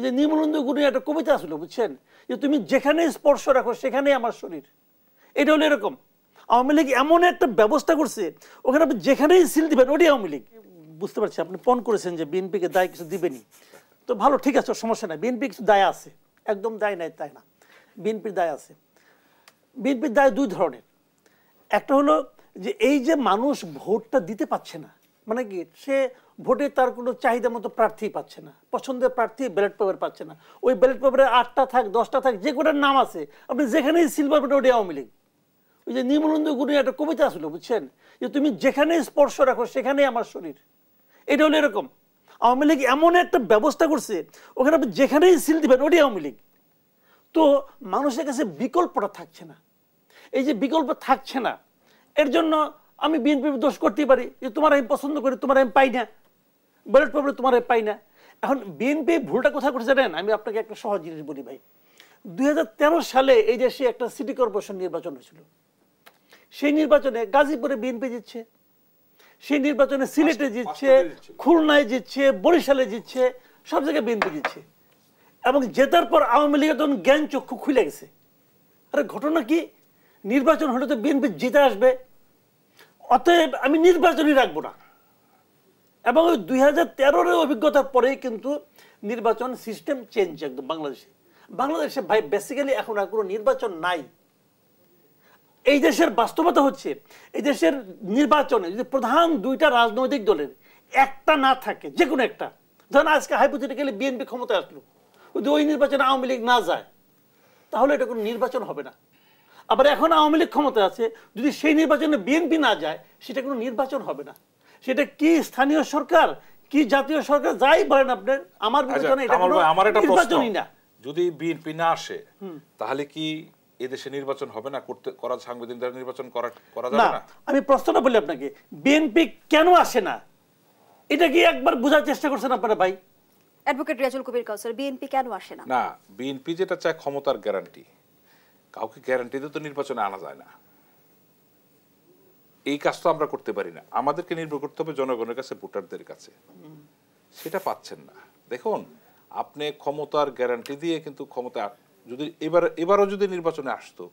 ওই যে নির্মলন্দ গুণের একটা কবিতা আসলো বুঝছেন যে তুমি যেখানে স্পর্শ রাখো সেখানেই আমার শরীর এটা হলো এরকম আওয়ামী লীগ এমন একটা ব্যবস্থা করছে ওখানে আপনি যেখানেই সিল দিবেন ওটাই আওয়ামী লীগ বুঝতে পারছি আপনি ফোন করেছেন যে বিএনপিকে দায় কিছু দিবেনি তো ভালো ঠিক আছে সমস্যা নাই বিএনপি কিছু দায় আছে একদম দায় নাই তাই না বিএনপির দায় আছে বিএনপির দায় দুই ধরনের একটা হলো যে এই যে মানুষ ভোটটা দিতে পারছে না মানে কি সে ভোটে তার কোনো চাহিদা মতো প্রার্থী পাচ্ছে না পছন্দের প্রার্থী ব্যালট পেপার পাচ্ছে না ওই ব্যালট পেপারে আটটা থাক দশটা থাক যে কোটার নাম আছে আপনি যেখানেই সিলভার পেটে ওটি আওয়ামী লীগ ওই যে নির্মলন্দ গুরু একটা কবিতা আসলো বুঝছেন যে তুমি যেখানে স্পর্শ রাখো সেখানেই আমার শরীর এটা হলো এরকম আওয়ামী লীগ এমন একটা ব্যবস্থা করছে ওখানে আপনি যেখানেই সিল দিবেন ওটি আওয়ামী লীগ তো মানুষের কাছে বিকল্পটা থাকছে না এই যে বিকল্প থাকছে না এর জন্য আমি বিএনপি দোষ করতেই পারি যে তোমার আমি পছন্দ করি তোমার আমি পাই না ব্যালট পেপারে তোমার আমি পাই না এখন বিএনপি ভুলটা কোথায় করছে জানেন আমি আপনাকে একটা সহজ জিনিস বলি ভাই দুই সালে এই দেশে একটা সিটি কর্পোরেশন নির্বাচন হয়েছিল সেই নির্বাচনে গাজীপুরে বিএনপি জিতছে সেই নির্বাচনে সিলেটে জিতছে খুলনায় জিতছে বরিশালে জিতছে সব জায়গায় বিএনপি জিতছে এবং জেতার পর আওয়ামী লীগের জ্ঞান চক্ষু খুলে গেছে আরে ঘটনা কি নির্বাচন হলে তো বিএনপি জিতে আসবে অতএব আমি নির্বাচনই রাখবো না এবং ওই দুই হাজার তেরোর অভিজ্ঞতার পরেই কিন্তু নির্বাচন সিস্টেম চেঞ্জ একদম বাংলাদেশে বাংলাদেশে ভাই বেসিক্যালি এখন আর কোনো নির্বাচন নাই এই দেশের বাস্তবতা হচ্ছে এই দেশের নির্বাচনে যদি প্রধান দুইটা রাজনৈতিক দলের একটা না থাকে যে কোনো একটা ধরেন আজকে হাইপোথিটিক্যালি বিএনপি ক্ষমতায় আসলো যদি ওই নির্বাচনে আওয়ামী লীগ না যায় তাহলে এটা কোনো নির্বাচন হবে না আবার এখন আওয়ামী লীগ ক্ষমতা আছে যদি সেই নির্বাচনে বিএনপি না যায় সেটা কোনো নির্বাচন হবে না সেটা কি স্থানীয় সরকার কি জাতীয় সরকার যাই বলেন আপনার আমার বিবেচনা আচ্ছা, এটা কোনো নির্বাচনই না যদি বিএনপি না আসে তাহলে কি এদেশে নির্বাচন হবে না করতে করা দ্বারা নির্বাচন করা করা যাবে না আমি প্রশ্নটা বলি আপনাকে বিএনপি কেন আসে না এটা কি একবার বোঝার চেষ্টা করছেন আপনারা ভাই অ্যাডভোকেট রিয়াজুল কবির কাউসার বিএনপি কেন আসে না না বিএনপি যেটা চায় ক্ষমতার গ্যারান্টি কাউকে দিয়ে তো নির্বাচনে আনা যায় না এই কাজ তো আমরা করতে পারি না আমাদেরকে নির্ভর করতে হবে জনগণের কাছে ভোটারদের কাছে সেটা পাচ্ছেন না দেখুন আপনি ক্ষমতার গ্যারান্টি দিয়ে কিন্তু ক্ষমতা যদি এবার এবারও যদি নির্বাচনে আসতো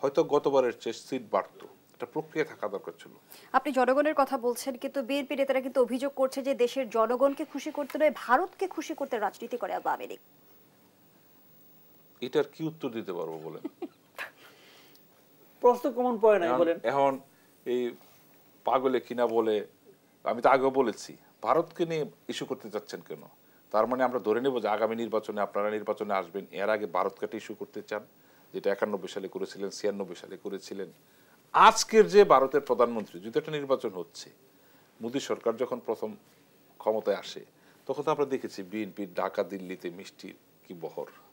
হয়তো গতবারের চেয়ে সিট বাড়ত একটা প্রক্রিয়া থাকা দরকার ছিল আপনি জনগণের কথা বলছেন কিন্তু বিএনপি নেতারা কিন্তু অভিযোগ করছে যে দেশের জনগণকে খুশি করতে নয় ভারতকে খুশি করতে রাজনীতি করে আওয়ামী লীগ এটার কি উত্তর দিতে পারবো বলেন প্রশ্ন কমন পড়ে নাই বলেন এখন এই পাগলে কিনা বলে আমি তো আগেও বলেছি ভারতকে নিয়ে ইস্যু করতে চাচ্ছেন কেন তার মানে আমরা ধরে নেব যে আগামী নির্বাচনে আপনারা নির্বাচনে আসবেন এর আগে ভারত কাটে ইস্যু করতে চান যেটা একানব্বই সালে করেছিলেন ছিয়ানব্বই সালে করেছিলেন আজকের যে ভারতের প্রধানমন্ত্রী যদি একটা নির্বাচন হচ্ছে মোদী সরকার যখন প্রথম ক্ষমতায় আসে তখন তো আমরা দেখেছি বিএনপির ঢাকা দিল্লিতে মিষ্টির কি বহর